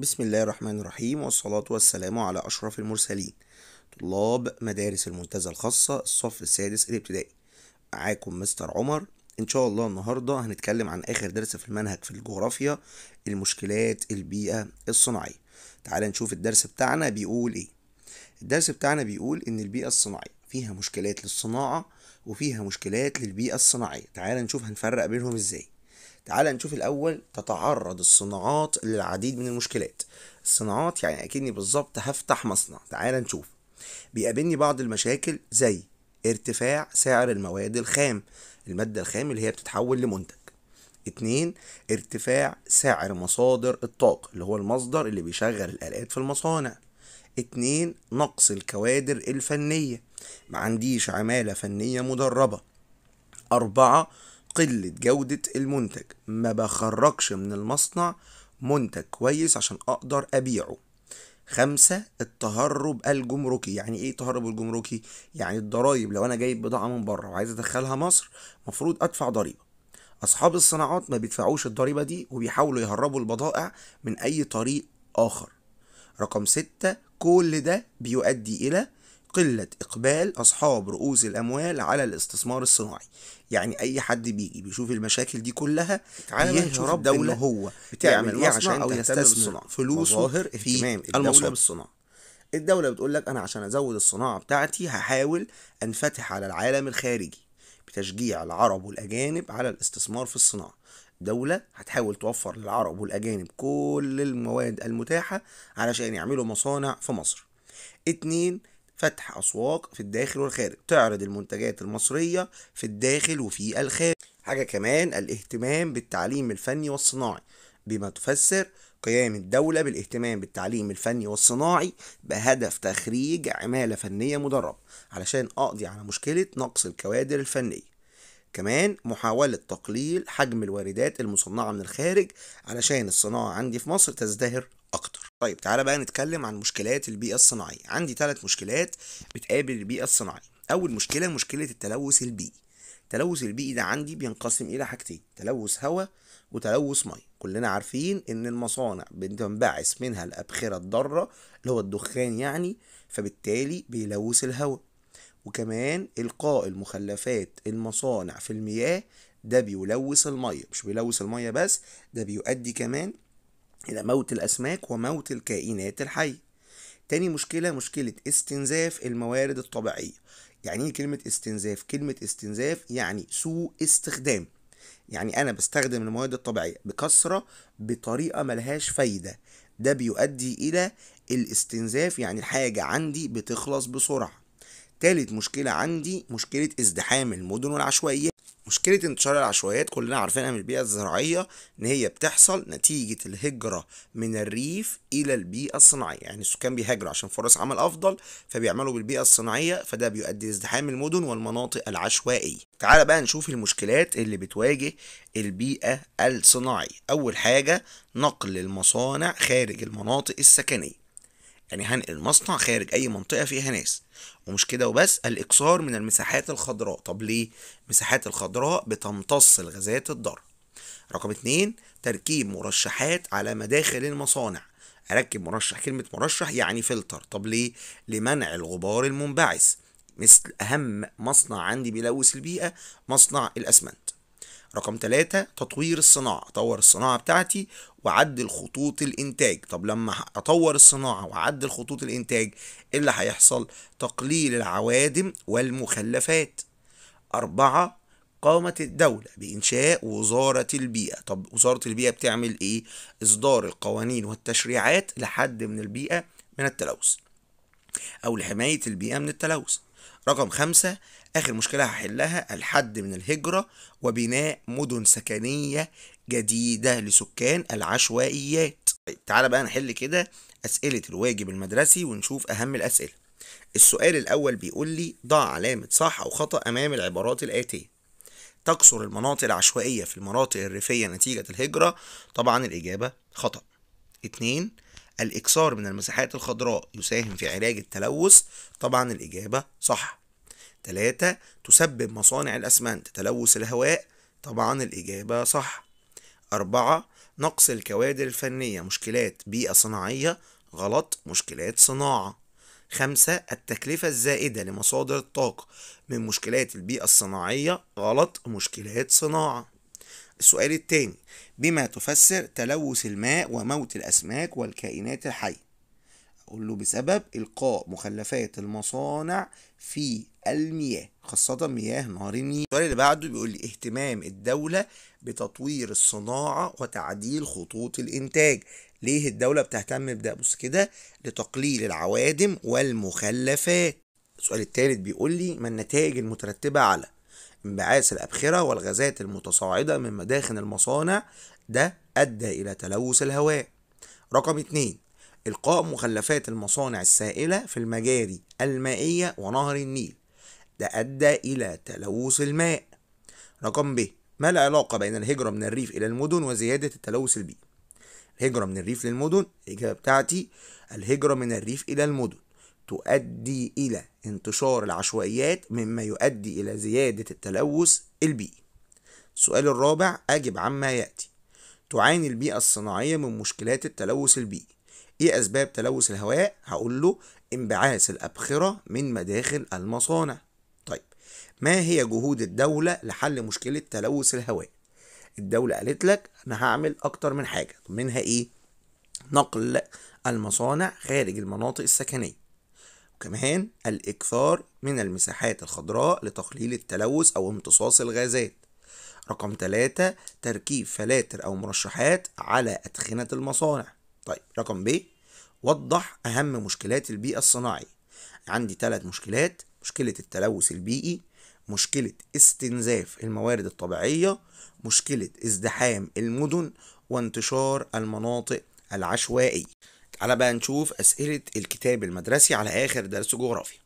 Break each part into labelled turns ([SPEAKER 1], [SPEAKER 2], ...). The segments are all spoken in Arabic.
[SPEAKER 1] بسم الله الرحمن الرحيم والصلاة والسلام على أشرف المرسلين طلاب مدارس المنتزه الخاصة الصف السادس الابتدائي معاكم مستر عمر إن شاء الله النهاردة هنتكلم عن آخر درس في المنهج في الجغرافيا المشكلات البيئة الصناعية تعال نشوف الدرس بتاعنا بيقول إيه الدرس بتاعنا بيقول إن البيئة الصناعية فيها مشكلات للصناعة وفيها مشكلات للبيئة الصناعية تعال نشوف هنفرق بينهم إزاي تعال نشوف الأول تتعرض الصناعات للعديد من المشكلات الصناعات يعني أكني بالظبط هفتح مصنع تعال نشوف بيقابلني بعض المشاكل زي ارتفاع سعر المواد الخام المادة الخام اللي هي بتتحول لمنتج اتنين ارتفاع سعر مصادر الطاقة اللي هو المصدر اللي بيشغل الآلات في المصانع اتنين نقص الكوادر الفنية معنديش عمالة فنية مدربة أربعة قلة جودة المنتج ما بخرجش من المصنع منتج كويس عشان اقدر ابيعه خمسة التهرب الجمركي يعني ايه تهرب الجمركي يعني الضرايب لو انا جايب بضاعة من بره وعايز ادخلها مصر مفروض ادفع ضريبة اصحاب الصناعات ما بيدفعوش الضريبة دي وبيحاولوا يهربوا البضائع من اي طريق اخر رقم ستة كل ده بيؤدي الى قلة إقبال أصحاب رؤوس الأموال على الاستثمار الصناعي يعني أي حد بيجي بيشوف المشاكل دي كلها تعالى دولة إن هو بتعمل إيه عشان أو يستثمر فلوسه في المصادر بالصناعة الدولة بتقول لك أنا عشان أزود الصناعة بتاعتي هحاول أنفتح على العالم الخارجي بتشجيع العرب والأجانب على الاستثمار في الصناعة دولة هتحاول توفر للعرب والأجانب كل المواد المتاحة علشان يعملوا مصانع في مصر اتنين فتح أسواق في الداخل والخارج تعرض المنتجات المصرية في الداخل وفي الخارج حاجة كمان الاهتمام بالتعليم الفني والصناعي بما تفسر قيام الدولة بالاهتمام بالتعليم الفني والصناعي بهدف تخريج عمالة فنية مدربة علشان أقضي على مشكلة نقص الكوادر الفنية كمان محاولة تقليل حجم الواردات المصنعة من الخارج علشان الصناعة عندي في مصر تزدهر أكتر طيب تعالى بقى نتكلم عن مشكلات البيئة الصناعية عندي ثلاث مشكلات بتقابل البيئة الصناعية أول مشكلة مشكلة التلوث البيئي التلوث البيئي ده عندي بينقسم إلى حاجتين تلوث هواء وتلوث مية كلنا عارفين إن المصانع بتنبعث منها الأبخرة الضارة اللي هو الدخان يعني فبالتالي بيلوث الهواء وكمان إلقاء المخلفات المصانع في المياه ده بيلوث المية مش بيلوث المية بس ده بيؤدي كمان إلى موت الأسماك وموت الكائنات الحية تاني مشكلة مشكلة استنزاف الموارد الطبيعية يعني ايه كلمة استنزاف؟ كلمة استنزاف يعني سوء استخدام يعني أنا بستخدم المواد الطبيعية بكثرة بطريقة ملهاش فايدة ده بيؤدي إلى الاستنزاف يعني الحاجة عندي بتخلص بسرعة تالت مشكلة عندي مشكلة ازدحام المدن والعشوائيات مشكلة انتشار العشوائيات كلنا عارفينها من البيئة الزراعية إن هي بتحصل نتيجة الهجرة من الريف إلى البيئة الصناعية يعني السكان بيهاجروا عشان فرص عمل أفضل فبيعملوا بالبيئة الصناعية فده بيؤدي لازدحام المدن والمناطق العشوائية تعال بقى نشوف المشكلات اللي بتواجه البيئة الصناعية أول حاجة نقل المصانع خارج المناطق السكنية يعني هنقل المصنع خارج اي منطقه فيها ناس ومش كده وبس الاكثار من المساحات الخضراء طب ليه المساحات الخضراء بتمتص الغازات الضاره رقم اتنين تركيب مرشحات على مداخل المصانع اركب مرشح كلمه مرشح يعني فلتر طب ليه لمنع الغبار المنبعث مثل اهم مصنع عندي بيلوث البيئه مصنع الاسمنت رقم ثلاثة تطوير الصناعة أطور الصناعة بتاعتي وأعدل خطوط الإنتاج طب لما أطور الصناعة وأعدل خطوط الإنتاج إيه اللي هيحصل تقليل العوادم والمخلفات أربعة قامت الدولة بإنشاء وزارة البيئة طب وزارة البيئة بتعمل إيه؟ إصدار القوانين والتشريعات لحد من البيئة من التلوث أو لحماية البيئة من التلوث رقم خمسة آخر مشكلة هحلها الحد من الهجرة وبناء مدن سكنية جديدة لسكان العشوائيات طيب، تعال بقى نحل كده أسئلة الواجب المدرسي ونشوف أهم الأسئلة السؤال الأول بيقول لي ضع علامة صح أو خطأ أمام العبارات الآتية تكثر المناطق العشوائية في المناطق الريفية نتيجة الهجرة طبعا الإجابة خطأ اتنين الإكثار من المساحات الخضراء يساهم في علاج التلوث طبعا الإجابة صح تلاتة تسبب مصانع الأسمنت تلوث الهواء طبعا الإجابة صح أربعة نقص الكوادر الفنية مشكلات بيئة صناعية غلط مشكلات صناعة خمسة التكلفة الزائدة لمصادر الطاقة من مشكلات البيئة الصناعية غلط مشكلات صناعة السؤال الثاني بما تفسر تلوث الماء وموت الأسماك والكائنات الحية أقول له بسبب إلقاء مخلفات المصانع في المياه خاصة مياه نهر النيل السؤال اللي بعده بيقول لي اهتمام الدولة بتطوير الصناعة وتعديل خطوط الإنتاج ليه الدولة بتهتم بده بص كده لتقليل العوادم والمخلفات السؤال الثالث بيقول لي ما النتائج المترتبة على انبعاث الأبخرة والغازات المتصاعدة من مداخن المصانع ده أدى إلى تلوث الهواء رقم 2 إلقاء مخلفات المصانع السائلة في المجاري المائية ونهر النيل ده أدى إلى تلوث الماء رقم ب ما العلاقة بين الهجرة من الريف إلى المدن وزيادة التلوث البيئي الهجرة من الريف للمدن الإجابة بتاعتي الهجرة من الريف إلى المدن تؤدي إلى انتشار العشوائيات مما يؤدي إلى زيادة التلوث البيئي السؤال الرابع أجب عما يأتي تعاني البيئة الصناعية من مشكلات التلوث البيئي إيه أسباب تلوث الهواء؟ هقول له انبعاث الأبخرة من مداخل المصانع طيب ما هي جهود الدولة لحل مشكلة تلوث الهواء؟ الدولة قالت لك أنا هعمل أكتر من حاجة منها إيه؟ نقل المصانع خارج المناطق السكنية كمان الإكثار من المساحات الخضراء لتقليل التلوث أو امتصاص الغازات رقم ثلاثة تركيب فلاتر أو مرشحات على أدخنة المصانع طيب رقم ب وضح أهم مشكلات البيئة الصناعي عندي ثلاث مشكلات مشكلة التلوث البيئي مشكلة استنزاف الموارد الطبيعية مشكلة ازدحام المدن وانتشار المناطق العشوائية تعالى بقى نشوف أسئلة الكتاب المدرسي على آخر درس جغرافيا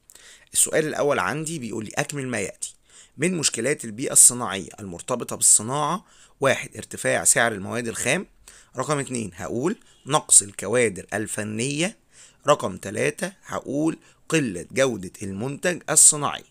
[SPEAKER 1] السؤال الأول عندي بيقول لي أكمل ما يأتي من مشكلات البيئة الصناعية المرتبطة بالصناعة واحد ارتفاع سعر المواد الخام رقم اتنين هقول نقص الكوادر الفنية رقم تلاتة هقول قلة جودة المنتج الصناعي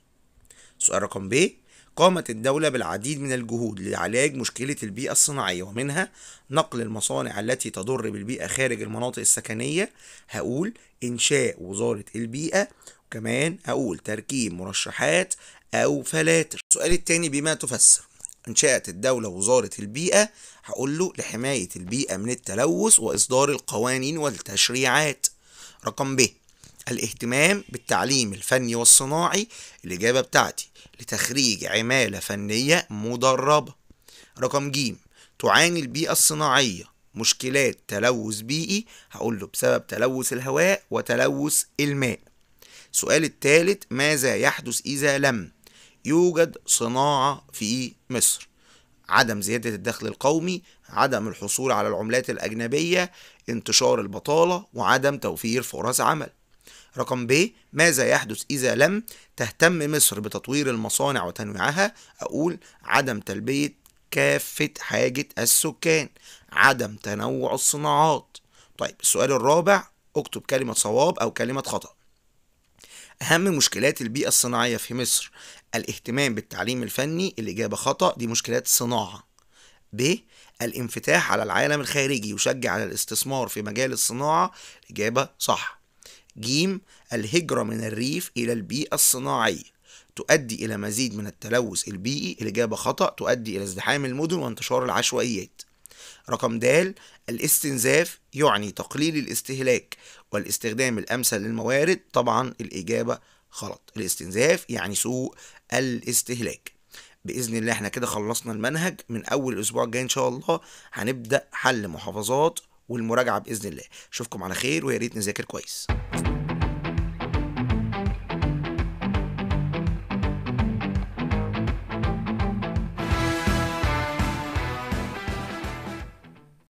[SPEAKER 1] سؤال رقم ب قامت الدولة بالعديد من الجهود لعلاج مشكلة البيئة الصناعية ومنها نقل المصانع التي تضر بالبيئة خارج المناطق السكنية هقول إنشاء وزارة البيئة وكمان هقول تركيب مرشحات أو فلاتر السؤال التاني بما تفسر انشأت الدولة وزارة البيئة هقول له لحماية البيئة من التلوث وإصدار القوانين والتشريعات رقم ب الاهتمام بالتعليم الفني والصناعي الإجابة بتاعتي لتخريج عمالة فنية مدربة رقم ج تعاني البيئة الصناعية مشكلات تلوث بيئي هقول له بسبب تلوث الهواء وتلوث الماء السؤال الثالث ماذا يحدث إذا لم يوجد صناعة في مصر عدم زيادة الدخل القومي عدم الحصول على العملات الأجنبية انتشار البطالة وعدم توفير فرص عمل رقم ب ماذا يحدث إذا لم تهتم مصر بتطوير المصانع وتنويعها أقول عدم تلبية كافة حاجة السكان عدم تنوع الصناعات طيب السؤال الرابع اكتب كلمة صواب أو كلمة خطأ أهم مشكلات البيئة الصناعية في مصر الاهتمام بالتعليم الفني الإجابة خطأ دي مشكلات صناعة ب الانفتاح على العالم الخارجي يشجع على الاستثمار في مجال الصناعة الإجابة صح ج الهجرة من الريف إلى البيئة الصناعية تؤدي إلى مزيد من التلوث البيئي الإجابة خطأ تؤدي إلى ازدحام المدن وانتشار العشوائيات رقم د الاستنزاف يعني تقليل الاستهلاك والاستخدام الأمثل للموارد طبعا الإجابة غلط الاستنزاف يعني سوء الاستهلاك باذن الله احنا كده خلصنا المنهج من اول الاسبوع الجاي ان شاء الله هنبدا حل محافظات والمراجعه باذن الله اشوفكم على خير ويا ريت نذاكر كويس